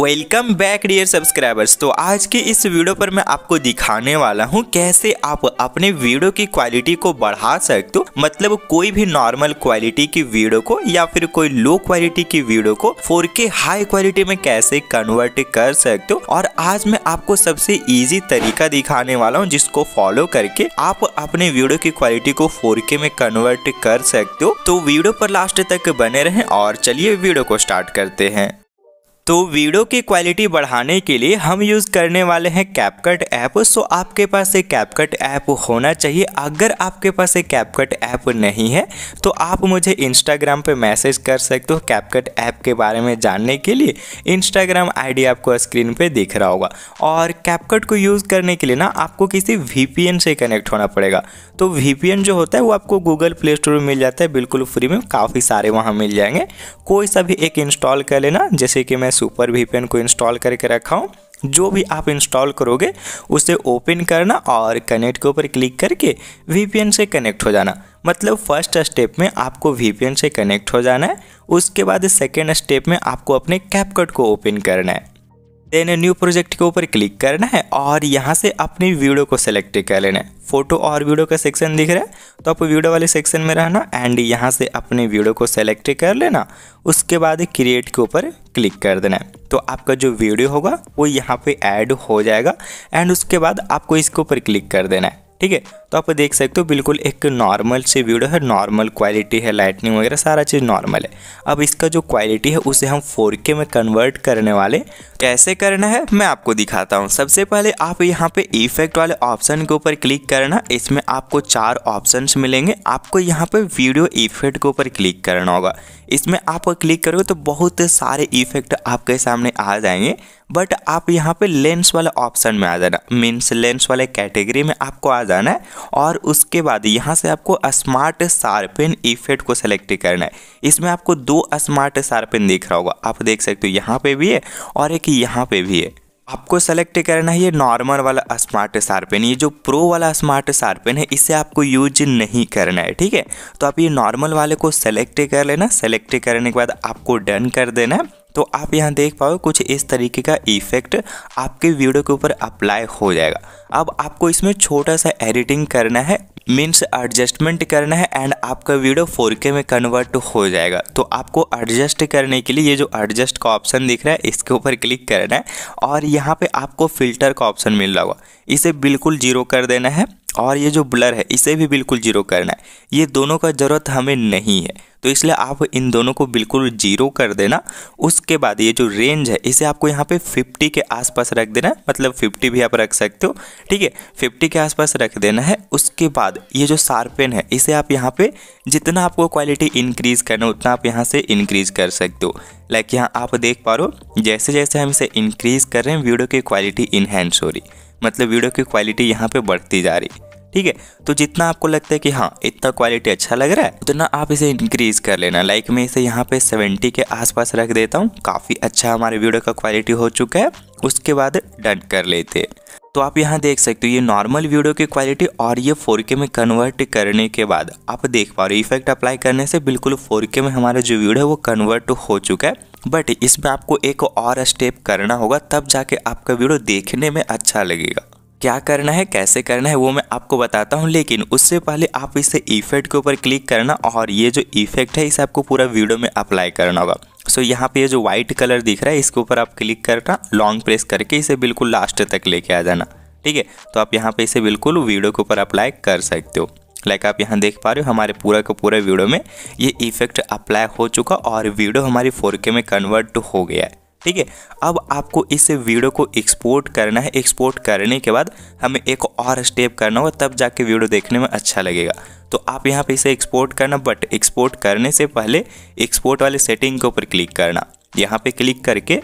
welcome back dear subscribers तो आज के इस वीडियो पर मैं आपको दिखाने वाला हूँ कैसे आप अपने वीडियो की क्वालिटी को बढ़ा सकते हो मतलब कोई भी नॉर्मल क्वालिटी की वीडियो को या फिर कोई लो क्वालिटी की वीडियो को 4K हाई क्वालिटी में कैसे कन्वर्ट कर सकते हो और आज मैं आपको सबसे ईजी तरीका दिखाने वाला हूँ जिसको फॉलो करके आप अपने वीडियो की क्वालिटी को फोर में कन्वर्ट कर सकते हो तो वीडियो पर लास्ट तक बने रहे और चलिए वीडियो को स्टार्ट करते हैं तो वीडियो की क्वालिटी बढ़ाने के लिए हम यूज़ करने वाले हैं कैपकट ऐप सो आपके पास एक कैपकट ऐप होना चाहिए अगर आपके पास एक कैपकट ऐप नहीं है तो आप मुझे इंस्टाग्राम पे मैसेज कर सकते हो कैपकट ऐप के बारे में जानने के लिए इंस्टाग्राम आईडी आपको स्क्रीन पे दिख रहा होगा और कैपकट को यूज़ करने के लिए ना आपको किसी वी से कनेक्ट होना पड़ेगा तो वी जो होता है वो आपको गूगल प्ले स्टोर में मिल जाता है बिल्कुल फ्री में काफ़ी सारे वहाँ मिल जाएंगे कोई सा भी एक इंस्टॉल कर लेना जैसे कि मैं सुपर वीपीएन को इंस्टॉल करके रखा हूँ जो भी आप इंस्टॉल करोगे उसे ओपन करना और कनेक्ट के ऊपर क्लिक करके वीपीएन से कनेक्ट हो जाना मतलब फर्स्ट स्टेप में आपको वीपीएन से कनेक्ट हो जाना है उसके बाद सेकेंड स्टेप में आपको अपने कैपकट को ओपन करना है देन न्यू प्रोजेक्ट के ऊपर क्लिक करना है और यहाँ से अपनी वीडियो को सेलेक्ट कर लेना है फोटो और वीडियो का सेक्शन दिख रहा है तो आप वीडियो वाले सेक्शन में रहना एंड यहाँ से अपने वीडियो को सेलेक्ट कर लेना उसके बाद क्रिएट के ऊपर क्लिक कर देना है तो आपका जो वीडियो होगा वो यहाँ पे ऐड हो जाएगा एंड उसके बाद आपको इसके ऊपर क्लिक कर देना है ठीक है तो आप देख सकते हो बिल्कुल एक नॉर्मल सी वीडियो है नॉर्मल क्वालिटी है लाइटनिंग वगैरह सारा चीज़ नॉर्मल है अब इसका जो क्वालिटी है उसे हम 4K में कन्वर्ट करने वाले कैसे करना है मैं आपको दिखाता हूँ सबसे पहले आप यहाँ पे इफेक्ट वाले ऑप्शन के ऊपर क्लिक करना इसमें आपको चार ऑप्शन मिलेंगे आपको यहाँ पे वीडियो इफेक्ट के ऊपर क्लिक करना होगा इसमें आप क्लिक करोगे तो बहुत सारे इफेक्ट आपके सामने आ जाएंगे बट आप यहाँ पे लेंस वाले ऑप्शन में आ जाना मीन्स लेंस वाले कैटेगरी में आपको आ जाना है और उसके बाद यहाँ से आपको स्मार्ट शार्पिन इफेक्ट को सेलेक्ट करना है इसमें आपको दो स्मार्ट शार्पिन दिख रहा होगा आप देख सकते हो यहाँ पे भी है और एक यहाँ पे भी है आपको सेलेक्ट करना है ये नॉर्मल वाला स्मार्ट शार्पिन ये जो प्रो वाला स्मार्ट शार्पिन है इसे आपको यूज नहीं करना है ठीक है तो आप ये नॉर्मल वाले को सेलेक्ट कर लेना सेलेक्ट करने के बाद आपको डन कर देना है तो आप यहाँ देख पाओ कुछ इस तरीके का इफेक्ट आपके वीडियो के ऊपर अप्लाई हो जाएगा अब आपको इसमें छोटा सा एडिटिंग करना है मीन्स एडजस्टमेंट करना है एंड आपका वीडियो 4K में कन्वर्ट हो जाएगा तो आपको एडजस्ट करने के लिए ये जो एडजस्ट का ऑप्शन दिख रहा है इसके ऊपर क्लिक करना है और यहाँ पे आपको फिल्टर का ऑप्शन मिल रहा होगा इसे बिल्कुल जीरो कर देना है और ये जो ब्लर है इसे भी बिल्कुल जीरो करना है ये दोनों का ज़रूरत हमें नहीं है तो इसलिए आप इन दोनों को बिल्कुल जीरो कर देना उसके बाद ये जो रेंज है इसे आपको यहाँ पे 50 के आसपास रख देना है मतलब 50 भी आप रख सकते हो ठीक है 50 के आसपास रख देना है उसके बाद ये जो शार्पेन है इसे आप यहाँ पे जितना आपको क्वालिटी इंक्रीज़ करना है उतना आप यहाँ से इंक्रीज़ कर सकते हो लाइक यहाँ आप देख पा रहे हो जैसे जैसे हम इसे इंक्रीज़ कर रहे हैं वीडियो की क्वालिटी इन्हेंस हो रही मतलब वीडियो की क्वालिटी यहाँ पे बढ़ती जा रही ठीक है तो जितना आपको लगता है कि हाँ इतना क्वालिटी अच्छा लग रहा है उतना आप इसे इंक्रीज कर लेना लाइक मैं इसे यहाँ पे 70 के आसपास रख देता हूँ काफ़ी अच्छा हमारे वीडियो का क्वालिटी हो चुका है उसके बाद डन कर लेते हैं तो आप यहाँ देख सकते हो ये नॉर्मल वीडियो की क्वालिटी और ये फोर में कन्वर्ट करने के बाद आप देख पा रहे हो इफेक्ट अप्लाई करने से बिल्कुल फोर में हमारा जो वीडियो है वो कन्वर्ट हो चुका है बट इसमें आपको एक और स्टेप करना होगा तब जाके आपका वीडियो देखने में अच्छा लगेगा क्या करना है कैसे करना है वो मैं आपको बताता हूँ लेकिन उससे पहले आप इसे इफेक्ट के ऊपर क्लिक करना और ये जो इफेक्ट है इसे आपको पूरा वीडियो में अप्लाई करना होगा सो यहाँ पे ये जो व्हाइट कलर दिख रहा है इसके ऊपर आप क्लिक करना लॉन्ग प्रेस करके इसे बिल्कुल लास्ट तक लेके आ जाना ठीक है तो आप यहाँ पे इसे बिल्कुल वीडियो के ऊपर अप्लाई कर सकते हो लाइक आप यहाँ देख पा रहे हो हमारे पूरा का पूरा वीडियो में ये इफेक्ट अप्लाई हो चुका और वीडियो हमारी 4K में कन्वर्ट हो गया है ठीक है अब आपको इस वीडियो को एक्सपोर्ट करना है एक्सपोर्ट करने के बाद हमें एक और स्टेप करना होगा तब जाके वीडियो देखने में अच्छा लगेगा तो आप यहाँ पे इसे एक्सपोर्ट करना बट एक्सपोर्ट करने से पहले एक्सपोर्ट वाले सेटिंग के ऊपर क्लिक करना यहाँ पे क्लिक करके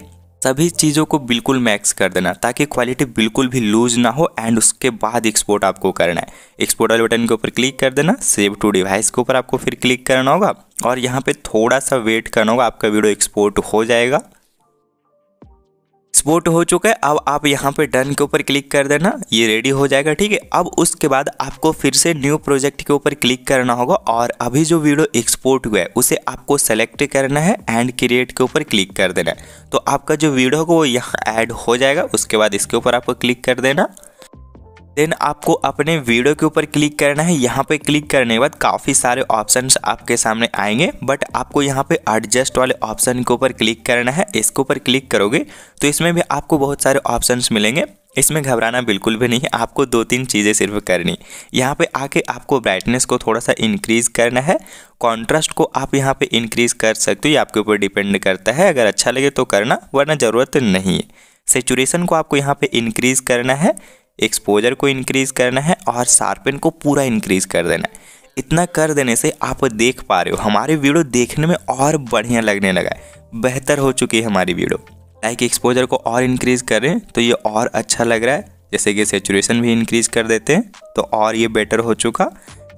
सभी चीज़ों को बिल्कुल मैक्स कर देना ताकि क्वालिटी बिल्कुल भी लूज ना हो एंड उसके बाद एक्सपोर्ट आपको करना है एक्सपोर्ट वाले बटन के ऊपर क्लिक कर देना सेव टू डिवाइस के ऊपर आपको फिर क्लिक करना होगा और यहाँ पे थोड़ा सा वेट करना होगा आपका वीडियो एक्सपोर्ट हो जाएगा एक्सपोर्ट हो चुका है अब आप यहाँ पे डन के ऊपर क्लिक कर देना ये रेडी हो जाएगा ठीक है अब उसके बाद आपको फिर से न्यू प्रोजेक्ट के ऊपर क्लिक करना होगा और अभी जो वीडियो एक्सपोर्ट हुआ है उसे आपको सेलेक्ट करना है एंड क्रिएट के ऊपर क्लिक कर देना है तो आपका जो वीडियो होगा वो यहाँ ऐड हो जाएगा उसके बाद इसके ऊपर आपको क्लिक कर देना देन आपको अपने वीडियो के ऊपर क्लिक करना है यहाँ पे क्लिक करने के बाद काफ़ी सारे ऑप्शन आपके सामने आएंगे बट आपको यहाँ पे एडजस्ट वाले ऑप्शन के ऊपर क्लिक करना है इसके ऊपर क्लिक करोगे तो इसमें भी आपको बहुत सारे ऑप्शन मिलेंगे इसमें घबराना बिल्कुल भी नहीं है आपको दो तीन चीज़ें सिर्फ करनी यहाँ पे आके आपको ब्राइटनेस को थोड़ा सा इंक्रीज़ करना है कॉन्ट्रास्ट को आप यहाँ पे इंक्रीज़ कर सकते हो ये आपके ऊपर डिपेंड करता है अगर अच्छा लगे तो करना वरना ज़रूरत नहीं है सेचुरेशन को आपको यहाँ पे इंक्रीज़ करना है एक्सपोजर को इंक्रीज़ करना है और शार्पन को पूरा इंक्रीज़ कर देना है इतना कर देने से आप देख पा रहे हो हमारी वीडियो देखने में और बढ़िया लगने लगा है बेहतर हो चुकी है हमारी वीडियो लाइक एक्सपोजर को और इंक्रीज़ करें तो ये और अच्छा लग रहा है जैसे कि सेचुरेशन भी इंक्रीज़ कर देते हैं तो और ये बेटर हो चुका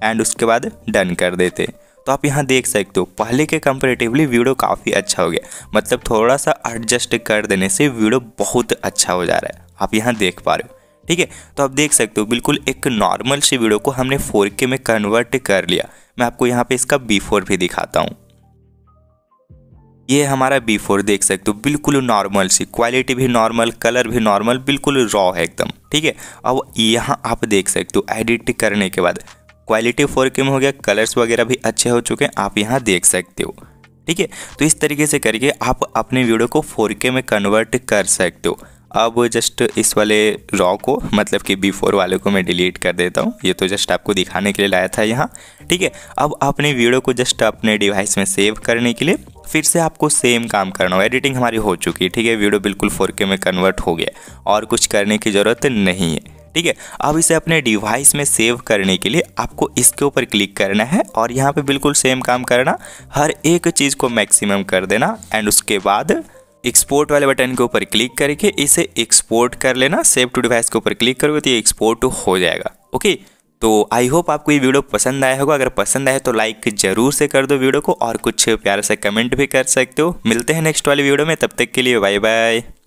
एंड उसके बाद डन कर देते तो आप यहाँ देख सकते हो पहले के कंपेरेटिवली वीडियो काफ़ी अच्छा हो गया मतलब थोड़ा सा एडजस्ट कर देने से वीडियो बहुत अच्छा हो जा रहा है आप यहाँ देख पा रहे हो ठीक है तो आप देख सकते हो बिल्कुल एक नॉर्मल से वीडियो को हमने फोर में कन्वर्ट कर लिया मैं आपको यहाँ पे इसका फोर भी दिखाता हूँ ये हमारा बी फोर देख सकते हो बिल्कुल नॉर्मल सी क्वालिटी भी नॉर्मल कलर भी नॉर्मल बिल्कुल रॉ है एकदम ठीक है अब यहाँ आप देख सकते हो एडिट करने के बाद क्वालिटी फोर के में हो गया कलर्स वगैरह भी अच्छे हो चुके हैं आप यहाँ देख सकते हो ठीक है तो इस तरीके से करके आप अपने वीडियो को फोर के में कन्वर्ट कर सकते हो अब जस्ट इस वाले रॉ को मतलब कि बी फोर वाले को मैं डिलीट कर देता हूँ ये तो जस्ट आपको दिखाने के लिए लाया था यहाँ ठीक है अब अपने वीडियो को जस्ट अपने डिवाइस में सेव करने के लिए फिर से आपको सेम काम करना हो एडिटिंग हमारी हो चुकी है ठीक है वीडियो बिल्कुल फोर में कन्वर्ट हो गया और कुछ करने की ज़रूरत नहीं है ठीक है अब इसे अपने डिवाइस में सेव करने के लिए आपको इसके ऊपर क्लिक करना है और यहाँ पे बिल्कुल सेम काम करना हर एक चीज़ को मैक्सिमम कर देना एंड उसके बाद एक्सपोर्ट वाले बटन के ऊपर क्लिक करके इसे एक्सपोर्ट कर लेना सेव टू डिवाइस के ऊपर क्लिक करोगे तो ये एक्सपोर्ट तो हो जाएगा ओके तो आई होप आपको ये वीडियो पसंद आया होगा अगर पसंद आए तो लाइक जरूर से कर दो वीडियो को और कुछ प्यारा से कमेंट भी कर सकते हो मिलते हैं नेक्स्ट वाले वीडियो में तब तक के लिए बाय बाय